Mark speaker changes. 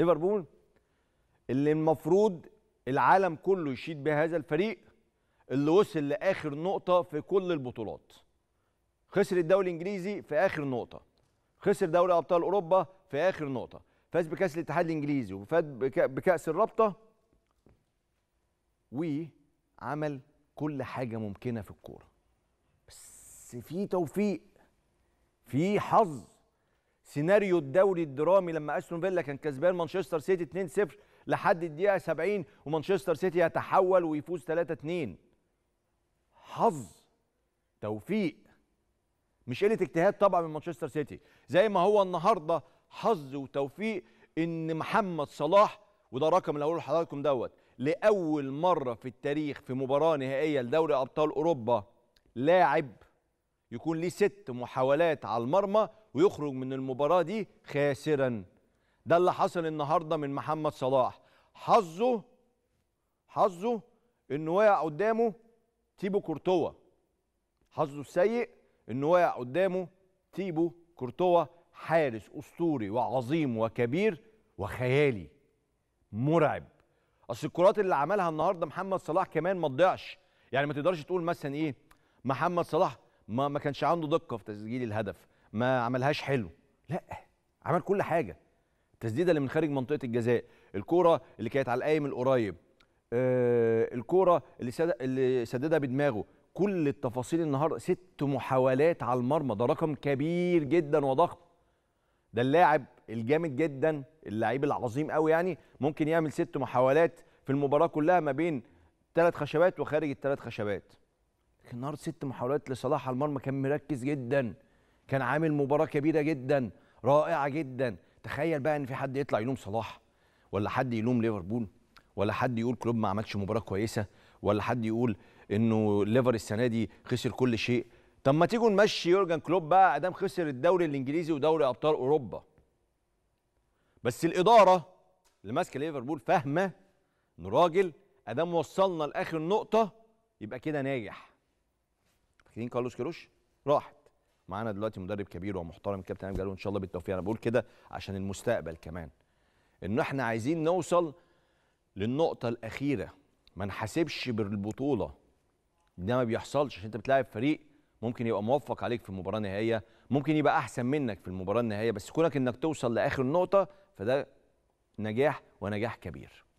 Speaker 1: ليفربول اللي المفروض العالم كله يشيد بهذا الفريق اللي وصل لاخر نقطه في كل البطولات خسر الدوري الانجليزي في اخر نقطه خسر دوري ابطال اوروبا في اخر نقطه فاز بكاس الاتحاد الانجليزي وفاز بكاس الرابطه وعمل كل حاجه ممكنه في الكوره بس في توفيق في حظ سيناريو الدوري الدرامي لما استون فيلا كان كسبان مانشستر سيتي 2-0 لحد الدقيقه 70 ومانشستر سيتي يتحول ويفوز 3-2 حظ توفيق مش قله اجتهاد طبعا من مانشستر سيتي زي ما هو النهارده حظ وتوفيق ان محمد صلاح وده رقم اللي هقوله لحضراتكم دوت لاول مره في التاريخ في مباراه نهائيه لدوري ابطال اوروبا لاعب يكون ليه ست محاولات على المرمى ويخرج من المباراه دي خاسرا ده اللي حصل النهارده من محمد صلاح حظه حظه انه وقع قدامه تيبو كورتوا حظه السيء انه وقع قدامه تيبو كورتوا حارس اسطوري وعظيم وكبير وخيالي مرعب اصل الكرات اللي عملها النهارده محمد صلاح كمان ما تضيعش يعني ما تقدرش تقول مثلا ايه محمد صلاح ما ما كانش عنده دقه في تسجيل الهدف ما عملهاش حلو لا عمل كل حاجه التسديده اللي من خارج منطقه الجزاء الكوره اللي كانت على القايم القريب آه الكوره اللي سد... اللي سددها بدماغه كل التفاصيل النهارده ست محاولات على المرمى ده رقم كبير جدا وضخم ده اللاعب الجامد جدا اللعيب العظيم قوي يعني ممكن يعمل ست محاولات في المباراه كلها ما بين ثلاث خشبات وخارج الثلاث خشبات لكن النهارده ست محاولات لصلاح على المرمى كان مركز جدا كان عامل مباراه كبيره جدا رائعه جدا تخيل بقى ان في حد يطلع يلوم صلاح ولا حد يلوم ليفربول ولا حد يقول كلوب ما عملش مباراه كويسه ولا حد يقول انه ليفر السنه دي خسر كل شيء طب ما تيجوا نمشي يورجن كلوب بقى ادام خسر الدوري الانجليزي ودوري ابطال اوروبا بس الاداره اللي ماسكه ليفربول فاهمه ان راجل ادام وصلنا لاخر نقطه يبقى كده ناجح فاكرين كارلوس كيروش راحت معانا دلوقتي مدرب كبير ومحترم الكابتن امجد وان شاء الله بالتوفيق انا بقول كده عشان المستقبل كمان ان احنا عايزين نوصل للنقطه الاخيره ما نحاسبش بالبطوله ده ما بيحصلش عشان انت بتلاعب فريق ممكن يبقى موفق عليك في المباراه النهائيه ممكن يبقى احسن منك في المباراه النهائيه بس كونك انك توصل لاخر النقطه فده نجاح ونجاح كبير